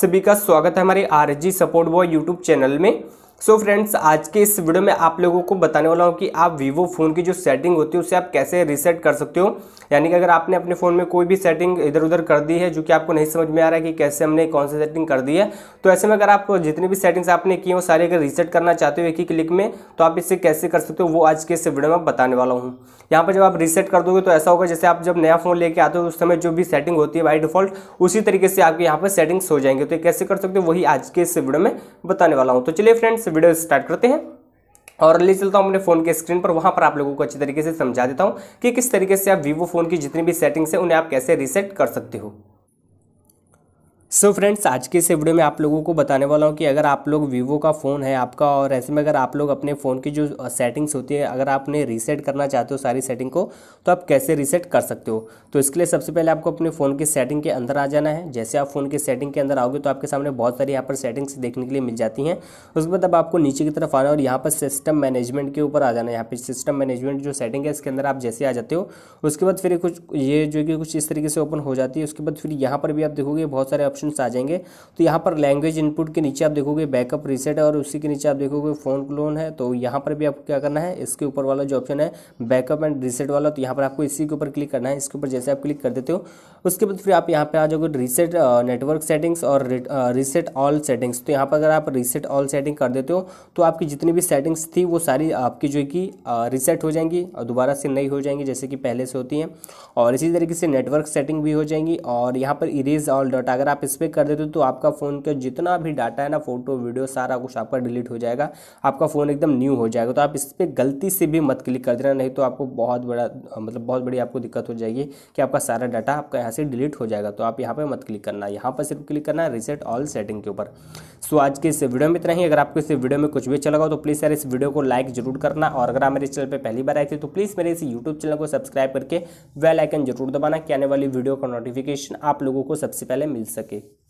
सभी का स्वागत है हमारे R support boy YouTube channel में सो so फ्रेंड्स आज के इस वीडियो में आप लोगों को बताने वाला हूँ कि आप वीवो फ़ोन की जो सेटिंग होती है उसे आप कैसे रिसेट कर सकते हो यानी कि अगर आपने अपने फ़ोन में कोई भी सेटिंग इधर उधर कर दी है जो कि आपको नहीं समझ में आ रहा है कि कैसे हमने कौन सी सेटिंग कर दी है तो ऐसे में अगर आप जितनी भी सेटिंग्स आपने की हैं वो सारी अगर रीसेट करना चाहते हो एक ही क्लिक में तो आप इसे कैसे कर सकते हो वो आज के इस वीडियो में बताने वाला हूँ यहाँ पर जब आप रिसेट कर दोगे तो ऐसा होगा जैसे आप जब नया फ़ोन लेके आते हो उस समय जो भी सेटिंग होती है बाई डिफ़ॉल्ट उसी तरीके से आपके यहाँ पर सेटिंग्स हो जाएंगे तो कैसे कर सकते हो वही आज के इस वीडियो में बताने वाला हूँ तो चलिए फ्रेंड्स वीडियो स्टार्ट करते हैं और ले चलता हूँ अपने फ़ोन के स्क्रीन पर वहाँ पर आप लोगों को अच्छी तरीके से समझा देता हूँ कि किस तरीके से आप वीवो फ़ोन की जितनी भी सेटिंग्स से है उन्हें आप कैसे रीसेट कर सकते हो सो so फ्रेंड्स आज के इस वीडियो में आप लोगों को बताने वाला हूँ कि अगर आप लोग वीवो का फ़ोन है आपका और ऐसे में अगर आप लोग अपने फ़ोन की जो सेटिंग्स होती है अगर आपने रीसेट करना चाहते हो सारी सेटिंग को तो आप कैसे रीसेट कर सकते हो तो इसके लिए सबसे पहले आपको अपने फ़ोन की सेटिंग के अंदर आ जाना है जैसे आप फ़ोन की सेटिंग के अंदर आओगे तो आपके सामने बहुत सारी यहाँ पर सेटिंग्स देखने के लिए मिल जाती हैं उसके बाद अब आपको नीचे की तरफ आना और यहाँ पर सिस्टम मैनेजमेंट के ऊपर आ जाना है यहाँ पर सिस्टम मैनेजमेंट जो सेटिंग है इसके अंदर आप जैसे आ जाते हो उसके बाद फिर कुछ ये जो कि कुछ इस तरीके से ओपन हो जाती है उसके बाद फिर यहाँ पर भी आप देखोगे बहुत सारे ऑप्शन ऑप्शन आ जाएंगे तो यहाँ पर लैंग्वेज इनपुट के नीचे आप देखोगे बैकअप रीसेट है और उसी के नीचे आप देखोगे फ़ोन क्लोन है तो यहाँ पर भी आपको क्या करना है इसके ऊपर वाला जो ऑप्शन है बैकअप एंड रीसेट वाला तो यहाँ पर आपको इसी के ऊपर क्लिक करना है इसके ऊपर जैसे आप क्लिक कर देते हो उसके बाद फिर आप यहाँ पर आ जाओगे रीसेट नेटवर्क सेटिंग्स और रीसेट ऑल सेटिंग्स तो यहाँ पर अगर आप रीसेट ऑल सेटिंग कर देते हो तो आपकी जितनी भी सेटिंग्स थी वो सारी आपकी जो कि रीसेट हो जाएंगी और दोबारा से नई हो जाएंगी जैसे कि पहले से होती हैं और इसी तरीके से नेटवर्क सेटिंग भी हो जाएंगी और यहाँ पर इरेज ऑल डॉट अगर आप इस पर कर देते हो तो आपका फ़ोन का जितना भी डाटा है ना फोटो वीडियो सारा कुछ आपका डिलीट हो जाएगा आपका फ़ोन एकदम न्यू हो जाएगा तो आप इस पर गलती से भी मत क्लिक कर देना नहीं तो आपको बहुत बड़ा मतलब बहुत बड़ी आपको दिक्कत हो जाएगी कि आपका सारा डाटा आपका यहाँ से डिलीट हो जाएगा तो आप यहाँ पर मत क्लिक करना यहाँ पर सिर्फ क्लिक करना है रिसेट ऑल सेटिंग के ऊपर सो आज के इस वीडियो में इतना ही अगर आपको इस वीडियो में कुछ भी अच्छा लगा तो प्लीज़ यार इस वीडियो को लाइक जरूर करना और अगर आप मेरे चैनल पर पहली बार आए थे तो प्लीज़ मेरे इस यूट्यूब चैनल को सब्सक्राइब करके वेल आइकन जरूर दबाना कि आने वाली वीडियो का नोटिफिकेशन आप लोगों को सबसे पहले मिल सके okay